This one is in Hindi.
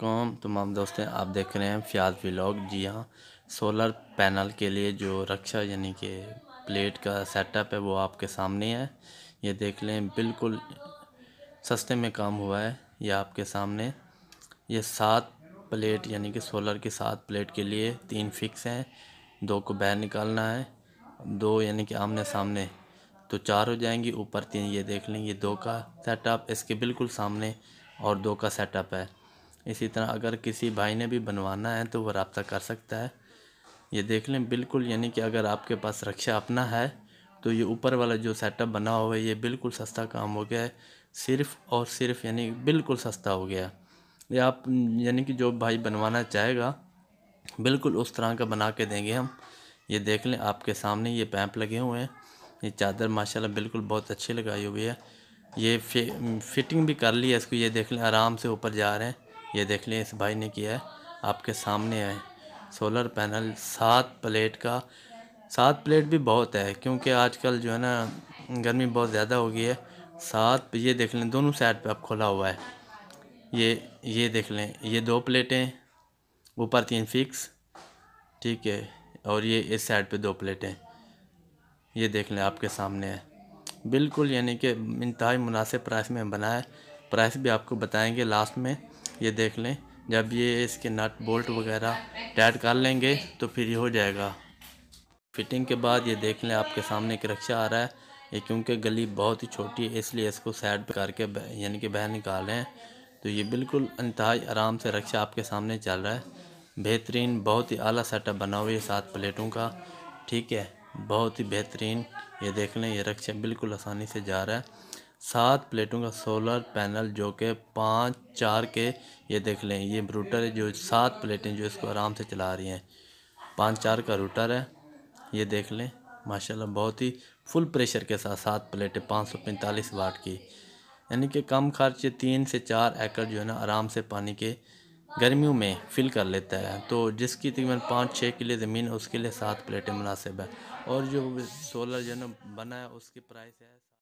कॉम तमाम दोस्तों आप देख रहे हैं फ्याज व्लॉग जी हाँ सोलर पैनल के लिए जो रक्षा यानी कि प्लेट का सेटअप है वो आपके सामने है ये देख लें बिल्कुल सस्ते में काम हुआ है ये आपके सामने ये सात प्लेट यानी कि सोलर के सात प्लेट के लिए तीन फिक्स हैं दो को बाहर निकालना है दो यानी कि आमने सामने तो चार हो जाएंगी ऊपर तीन ये देख लें ये दो का सेटअप इसके बिल्कुल सामने और दो का सेटअप है इसी तरह अगर किसी भाई ने भी बनवाना है तो वह रबता कर सकता है ये देख लें बिल्कुल यानी कि अगर आपके पास रक्षा अपना है तो ये ऊपर वाला जो सेटअप बना हुआ है ये बिल्कुल सस्ता काम हो गया है सिर्फ़ और सिर्फ यानी बिल्कुल सस्ता हो गया ये आप यानी कि जो भाई बनवाना चाहेगा बिल्कुल उस तरह का बना के देंगे हम ये देख लें आपके सामने ये पैंप लगे हुए हैं ये चादर माशा बिल्कुल बहुत अच्छी लगाई हुई है ये फि, फिटिंग भी कर ली है इसको ये देख लें आराम से ऊपर जा रहे हैं ये देख लें इस भाई ने किया है आपके सामने है सोलर पैनल सात प्लेट का सात प्लेट भी बहुत है क्योंकि आजकल जो है ना गर्मी बहुत ज़्यादा हो गई है सात ये देख लें दोनों साइड पे अब खोला हुआ है ये ये देख लें ये दो प्लेटें ऊपर तीन फिक्स ठीक है और ये इस साइड पे दो प्लेटें ये देख लें आपके सामने है बिल्कुल यानी कि इंतहाई मुनासिब प्राइस में बना है प्राइस भी आपको बताएंगे लास्ट में ये देख लें जब ये इसके नट बोल्ट वगैरह टाइट कर लेंगे तो फिर ये हो जाएगा फिटिंग के बाद ये देख लें आपके सामने एक रक्षा आ रहा है ये क्योंकि गली बहुत ही छोटी है इसलिए इसको साइड पर करके यानी कि बाहर निकालें तो ये बिल्कुल इंतहाई आराम से रक्षा आपके सामने चल रहा है बेहतरीन बहुत ही आला सेटअप बना हुआ है सात प्लेटों का ठीक है बहुत ही बेहतरीन ये देख लें ये रक्षा बिल्कुल आसानी से जा रहा है सात प्लेटों का सोलर पैनल जो कि पाँच चार के ये देख लें ये रूटर है जो सात प्लेटें जो इसको आराम से चला रही हैं पाँच चार का रूटर है ये देख लें माशाल्लाह बहुत ही फुल प्रेशर के साथ सात प्लेटें पाँच सौ पैंतालीस वाट की यानी कि कम खर्च तीन से चार एकड़ जो है ना आराम से पानी के गर्मियों में फिल कर लेता है तो जिसकी तकरीबन पाँच छः लिए ज़मीन उसके लिए सात प्लेटें मुनासिब है और जो सोलर जो है ना बना है उसकी प्राइस है